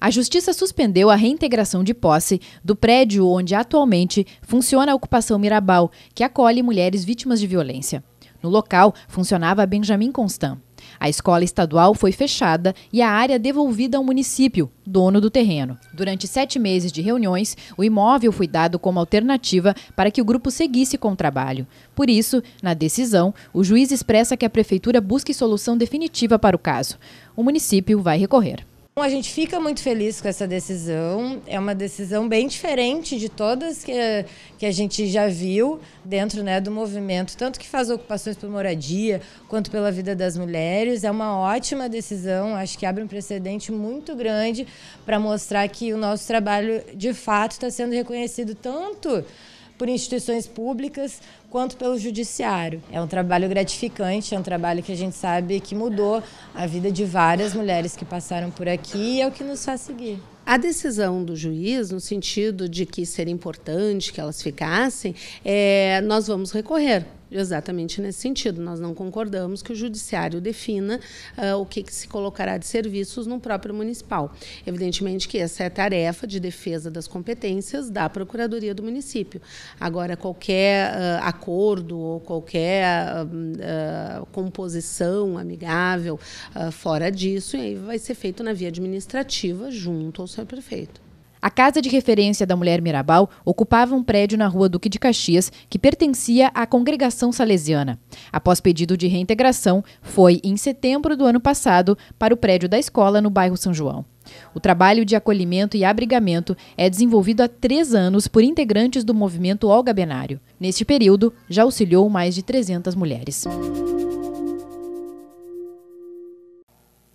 A Justiça suspendeu a reintegração de posse do prédio onde atualmente funciona a ocupação Mirabal, que acolhe mulheres vítimas de violência. No local, funcionava a Benjamin Constant. A escola estadual foi fechada e a área devolvida ao município, dono do terreno. Durante sete meses de reuniões, o imóvel foi dado como alternativa para que o grupo seguisse com o trabalho. Por isso, na decisão, o juiz expressa que a prefeitura busque solução definitiva para o caso. O município vai recorrer. Então, a gente fica muito feliz com essa decisão. É uma decisão bem diferente de todas que, que a gente já viu dentro né, do movimento, tanto que faz ocupações por moradia quanto pela vida das mulheres. É uma ótima decisão, acho que abre um precedente muito grande para mostrar que o nosso trabalho de fato está sendo reconhecido tanto por instituições públicas quanto pelo judiciário. É um trabalho gratificante, é um trabalho que a gente sabe que mudou a vida de várias mulheres que passaram por aqui e é o que nos faz seguir. A decisão do juiz, no sentido de que seria importante que elas ficassem, é, nós vamos recorrer. Exatamente nesse sentido. Nós não concordamos que o judiciário defina uh, o que, que, se colocará de serviços no próprio municipal. Evidentemente que essa é a tarefa de defesa das competências da Procuradoria do município. Agora, qualquer uh, acordo ou qualquer uh, composição amigável fora disso, aí vai ser feito na via administrativa junto ao senhor prefeito. A Casa de Referência da Mulher Mirabal ocupava um prédio na rua Duque de Caxias que pertencia à congregação salesiana. Após pedido de reintegração, foi em setembro do ano passado para o prédio da escola no bairro São João. O trabalho de acolhimento e abrigamento é desenvolvido há três anos por integrantes do movimento Olga Benário. Neste período, já auxiliou mais de 300 mulheres.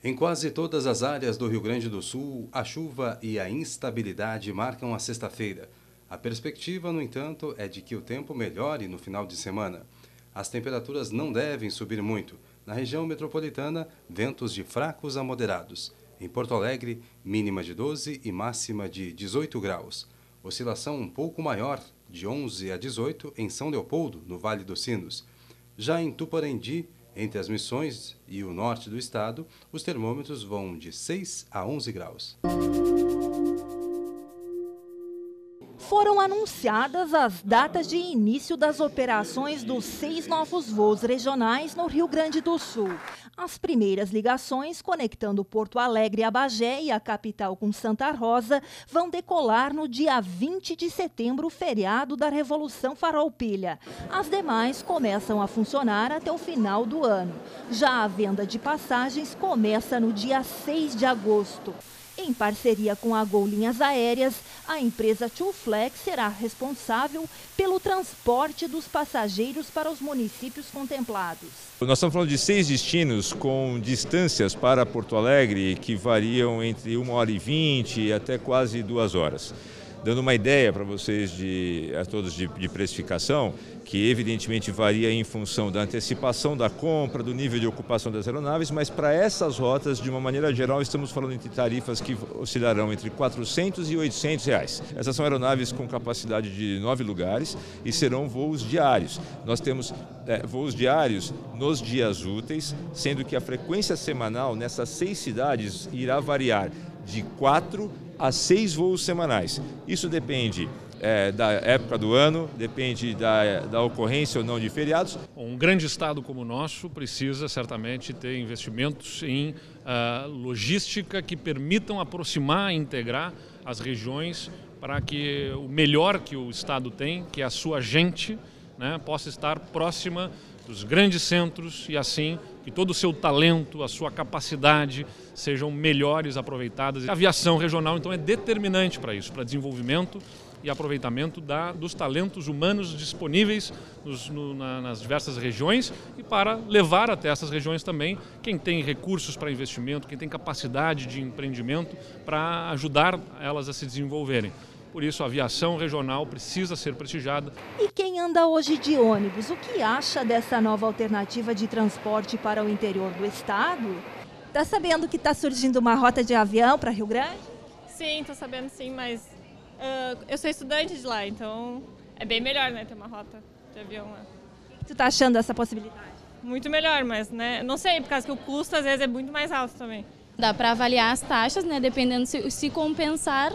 Em quase todas as áreas do Rio Grande do Sul, a chuva e a instabilidade marcam a sexta-feira. A perspectiva, no entanto, é de que o tempo melhore no final de semana. As temperaturas não devem subir muito. Na região metropolitana, ventos de fracos a moderados. Em Porto Alegre, mínima de 12 e máxima de 18 graus. Oscilação um pouco maior, de 11 a 18, em São Leopoldo, no Vale dos Sinos. Já em Tuparendi entre as missões e o norte do estado, os termômetros vão de 6 a 11 graus foram anunciadas as datas de início das operações dos seis novos voos regionais no Rio Grande do Sul. As primeiras ligações, conectando Porto Alegre a Bagé e a capital com Santa Rosa, vão decolar no dia 20 de setembro, feriado da Revolução Farroupilha. As demais começam a funcionar até o final do ano. Já a venda de passagens começa no dia 6 de agosto. Em parceria com a Gol Linhas Aéreas, a empresa Tulflex será responsável pelo transporte dos passageiros para os municípios contemplados. Nós estamos falando de seis destinos com distâncias para Porto Alegre que variam entre 1 hora e 20 até quase duas horas dando uma ideia para vocês de, a todos de, de, precificação, que evidentemente varia em função da antecipação da compra, do nível de ocupação das aeronaves, mas para essas rotas, de uma maneira geral, estamos falando de tarifas que oscilarão entre 400 e 800 reais. Essas são aeronaves com capacidade de nove lugares e serão voos diários. Nós temos é, voos diários nos dias úteis, sendo que a frequência semanal nessas seis cidades irá variar de 4 a seis voos semanais. Isso depende é, da época do ano, depende da, da ocorrência ou não de feriados. Um grande estado como o nosso precisa certamente ter investimentos em ah, logística que permitam aproximar, integrar as regiões para que o melhor que o estado tem, que é a sua gente, né, possa estar próxima dos grandes centros e assim que todo o seu talento, a sua capacidade sejam melhores aproveitadas. A aviação regional então é determinante para isso, para desenvolvimento e aproveitamento da, dos talentos humanos disponíveis nos, no, na, nas diversas regiões e para levar até essas regiões também quem tem recursos para investimento, quem tem capacidade de empreendimento para ajudar elas a se desenvolverem. Por isso, a aviação regional precisa ser prestigiada. E quem anda hoje de ônibus, o que acha dessa nova alternativa de transporte para o interior do estado? Está sabendo que está surgindo uma rota de avião para Rio Grande? Sim, estou sabendo sim, mas uh, eu sou estudante de lá, então é bem melhor né, ter uma rota de avião lá. tu está achando essa possibilidade? Muito melhor, mas né, não sei, por causa que o custo às vezes é muito mais alto também. Dá para avaliar as taxas, né? Dependendo se, se compensar,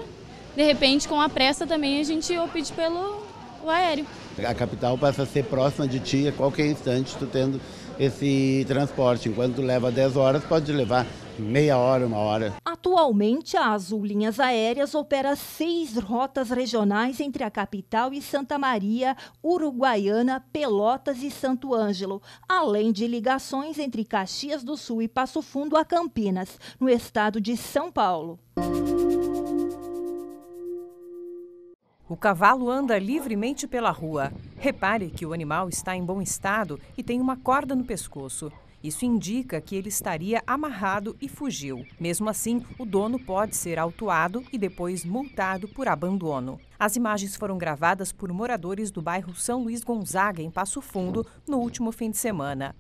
de repente, com a pressa também, a gente opte pelo aéreo. A capital passa a ser próxima de ti a qualquer instante, tu tendo esse transporte. Enquanto leva 10 horas, pode levar meia hora, uma hora. Atualmente, a Azul Linhas Aéreas opera seis rotas regionais entre a capital e Santa Maria, Uruguaiana, Pelotas e Santo Ângelo, além de ligações entre Caxias do Sul e Passo Fundo a Campinas, no estado de São Paulo. Música o cavalo anda livremente pela rua. Repare que o animal está em bom estado e tem uma corda no pescoço. Isso indica que ele estaria amarrado e fugiu. Mesmo assim, o dono pode ser autuado e depois multado por abandono. As imagens foram gravadas por moradores do bairro São Luís Gonzaga, em Passo Fundo, no último fim de semana.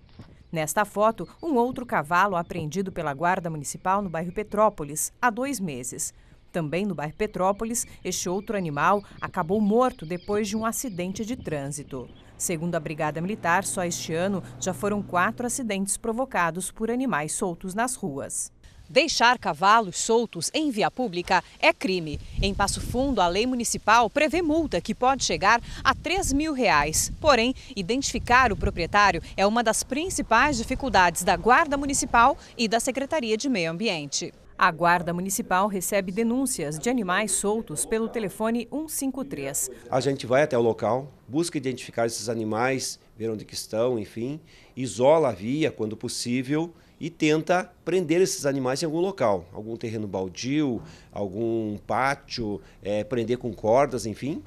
Nesta foto, um outro cavalo apreendido pela Guarda Municipal no bairro Petrópolis há dois meses. Também no bairro Petrópolis, este outro animal acabou morto depois de um acidente de trânsito. Segundo a Brigada Militar, só este ano já foram quatro acidentes provocados por animais soltos nas ruas. Deixar cavalos soltos em via pública é crime. Em Passo Fundo, a lei municipal prevê multa que pode chegar a 3 mil reais. Porém, identificar o proprietário é uma das principais dificuldades da Guarda Municipal e da Secretaria de Meio Ambiente. A Guarda Municipal recebe denúncias de animais soltos pelo telefone 153. A gente vai até o local, busca identificar esses animais, ver onde estão, enfim, isola a via quando possível e tenta prender esses animais em algum local, algum terreno baldio, algum pátio, é, prender com cordas, enfim,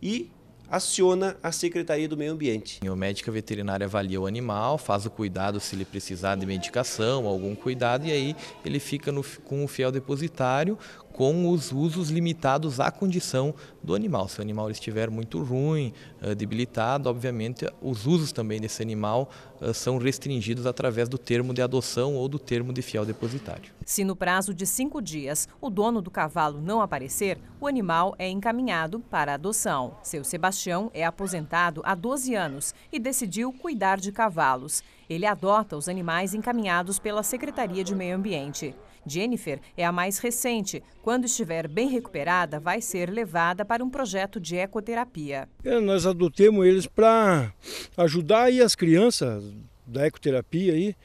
e aciona a Secretaria do Meio Ambiente. O médico veterinário avalia o animal, faz o cuidado se ele precisar de medicação, algum cuidado, e aí ele fica no, com o fiel depositário com os usos limitados à condição do animal. Se o animal estiver muito ruim, eh, debilitado, obviamente os usos também desse animal eh, são restringidos através do termo de adoção ou do termo de fiel depositário. Se no prazo de cinco dias o dono do cavalo não aparecer, o animal é encaminhado para adoção. Seu Sebastião é aposentado há 12 anos e decidiu cuidar de cavalos. Ele adota os animais encaminhados pela Secretaria de Meio Ambiente. Jennifer é a mais recente. Quando estiver bem recuperada, vai ser levada para um projeto de ecoterapia. É, nós adotemos eles para ajudar aí as crianças da ecoterapia aí.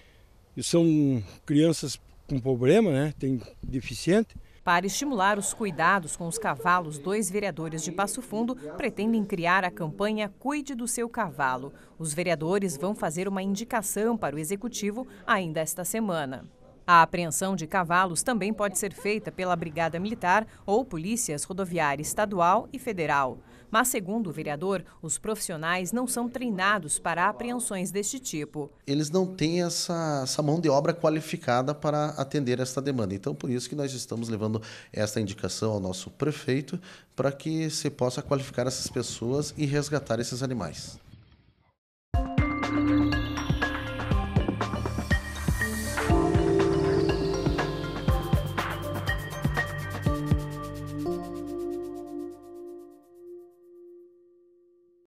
E são crianças com problema, né? Tem deficiente. Para estimular os cuidados com os cavalos, dois vereadores de Passo Fundo pretendem criar a campanha Cuide do seu cavalo. Os vereadores vão fazer uma indicação para o executivo ainda esta semana. A apreensão de cavalos também pode ser feita pela Brigada Militar ou polícias rodoviária estadual e federal. Mas, segundo o vereador, os profissionais não são treinados para apreensões deste tipo. Eles não têm essa, essa mão de obra qualificada para atender esta demanda. Então, por isso que nós estamos levando esta indicação ao nosso prefeito para que se possa qualificar essas pessoas e resgatar esses animais.